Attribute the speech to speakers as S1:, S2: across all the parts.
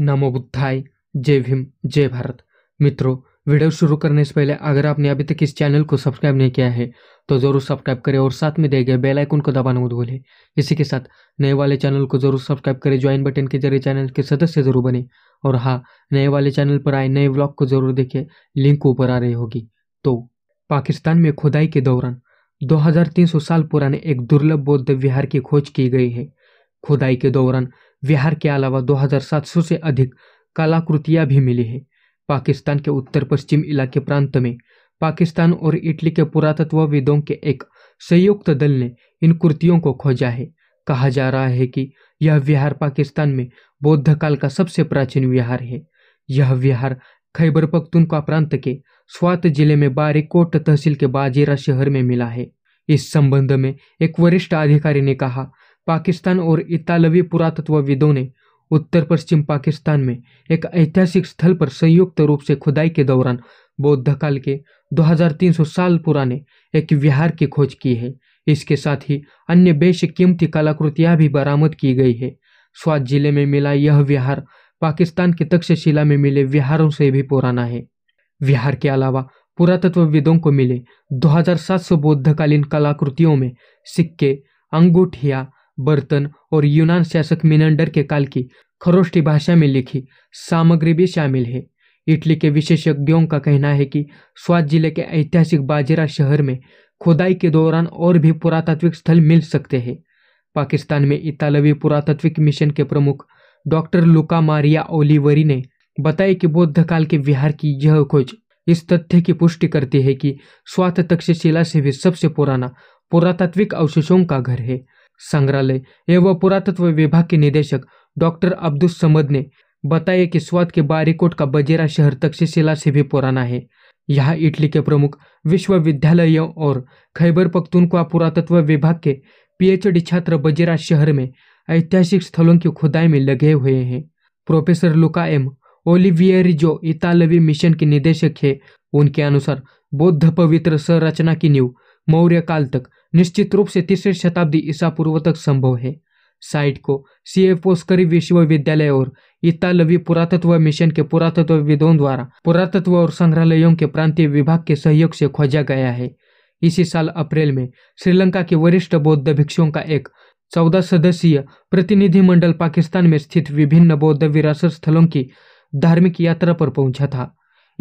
S1: नमो बुद्धाय जय भीम जय भारत मित्रों वीडियो शुरू करने से पहले अगर आपने अभी तक इस चैनल को सब्सक्राइब नहीं किया है तो ज़रूर सब्सक्राइब करें और साथ में दिए गए बेल आइकन को दबाना मत भूलें इसी के साथ नए वाले चैनल को जरूर सब्सक्राइब करें ज्वाइन बटन के जरिए चैनल के सदस्य जरूर बने और हाँ नए वाले चैनल पर आए नए ब्लॉग को जरूर देखें लिंक ऊपर आ रही होगी तो पाकिस्तान में खुदाई के दौरान दो साल पुराने एक दुर्लभ बौद्ध विहार की खोज की गई है खुदाई के दौरान विहार के अलावा 2,700 से अधिक कलाकृतियां भी मिली है पाकिस्तान के उत्तर पश्चिम इलाके प्रांत में पाकिस्तान और इटली के पुरातत्वविदों के एक संयुक्त दल ने इन कृतियों को खोजा है कहा जा रहा है कि यह विहार पाकिस्तान में बौद्ध काल का सबसे प्राचीन विहार है यह विहार खैबर पख्तूनख्वा प्रांत के स्वात जिले में बारीकोट तहसील के बाजीरा शहर में मिला है इस संबंध में एक वरिष्ठ अधिकारी ने कहा पाकिस्तान और इतालवी पुरातत्वविदों ने उत्तर पश्चिम पाकिस्तान में एक ऐतिहासिक स्थल पर संयुक्त रूप से खुदाई के दौरान बौद्ध काल के 2300 साल पुराने एक विहार की खोज की है इसके साथ ही अन्य बेश कीमती कलाकृतियां भी बरामद की गई है स्वाद जिले में मिला यह विहार पाकिस्तान के तक्षशिला में मिले विहारों से भी पुराना है विहार के अलावा पुरातत्वविदों को मिले 2700 बौद्धकालीन कलाकृतियों में सिक्के अंगूठिया बर्तन और यूनान शासक मिनंडर के काल की खरोष्टी भाषा में लिखी सामग्री भी शामिल है इटली के विशेषज्ञों का कहना है कि स्वाद जिले के ऐतिहासिक बाजीरा शहर में खुदाई के दौरान और भी पुरातात्विक स्थल मिल सकते हैं पाकिस्तान में इतालवी पुरातात्विक मिशन के प्रमुख डॉक्टर लुका मारिया ओलिवरी ने बताया कि बौद्ध काल के विहार की यह खोज इस तथ्य की पुष्टि करती है कि स्वात तक्षशिला से भी सबसे पुराना पुरातात्विक अवशेषों का घर है संग्रहालय एवं पुरातत्व विभाग के निदेशक डॉक्टर अब्दुल समद ने बताया कि स्वाद के बारीकोट का बजेरा शहर तक्षशिला से भी पुराना है यह इटली के प्रमुख विश्वविद्यालयों और खैबर पख्तूनख्वा पुरातत्व विभाग के पीएचडी छात्र बजेरा शहर में ऐतिहासिक स्थलों की खुदाई में लगे हुए हैं प्रोफेसर लुका एम ओलिवियरी जो इतालवी मिशन के निदेशक है उनके अनुसार बौद्ध पवित्र संरचना की नींव मौर्य काल तक निश्चित रूप से तीसरी शताब्दी ईसा पूर्व तक संभव है साइट को सी ए पोस्करी विश्वविद्यालय और इतालवी पुरातत्व मिशन के पुरातत्वविदों द्वारा पुरातत्व और संग्रहालयों के प्रांतीय विभाग के सहयोग से खोजा गया है इसी साल अप्रैल में श्रीलंका के वरिष्ठ बौद्ध भिक्षुओं का एक चौदह सदस्यीय प्रतिनिधिमंडल पाकिस्तान में स्थित विभिन्न बौद्ध विरासत स्थलों की धार्मिक यात्रा पर पहुंचा था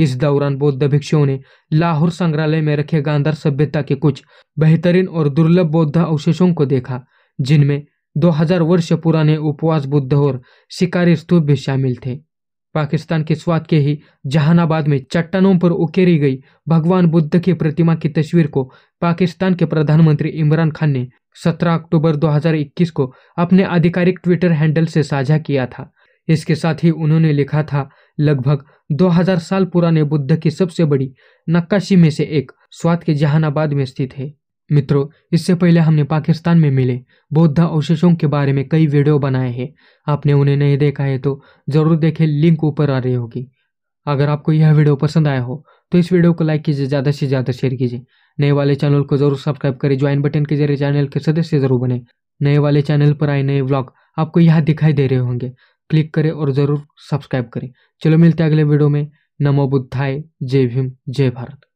S1: इस दौरान बौद्ध भिक्षुओं ने लाहौर संग्रहालय में रखे गांधार सभ्यता के कुछ बेहतरीन और दुर्लभ बौद्ध अवशेषों को देखा जिनमें 2000 वर्ष पुराने उपवास बुद्ध और शिकारी स्तूप भी शामिल थे पाकिस्तान के स्वाद के ही जहानाबाद में चट्टानों पर उकेरी गई भगवान बुद्ध की प्रतिमा की तस्वीर को पाकिस्तान के प्रधानमंत्री इमरान खान ने 17 अक्टूबर 2021 को अपने आधिकारिक ट्विटर हैंडल से साझा किया था इसके साथ ही उन्होंने लिखा था लगभग 2000 साल पुराने बुद्ध की सबसे बड़ी नक्काशी में से एक स्वाद के जहानाबाद में स्थित है मित्रों इससे पहले हमने पाकिस्तान में मिले बौद्ध अवशेषों के बारे में कई वीडियो बनाए हैं आपने उन्हें नहीं देखा है तो ज़रूर देखें लिंक ऊपर आ रही होगी अगर आपको यह वीडियो पसंद आया हो तो इस वीडियो को लाइक कीजिए ज़्यादा से ज़्यादा शेयर कीजिए नए वाले चैनल को जरूर सब्सक्राइब करें ज्वाइन बटन के जरिए चैनल के सदस्य जरूर बने नए वाले चैनल पर आए नए ब्लॉग आपको यहाँ दिखाई दे रहे होंगे क्लिक करें और ज़रूर सब्सक्राइब करें चलो मिलते हैं अगले वीडियो में नमो बुद्धाय जय भीम जय भारत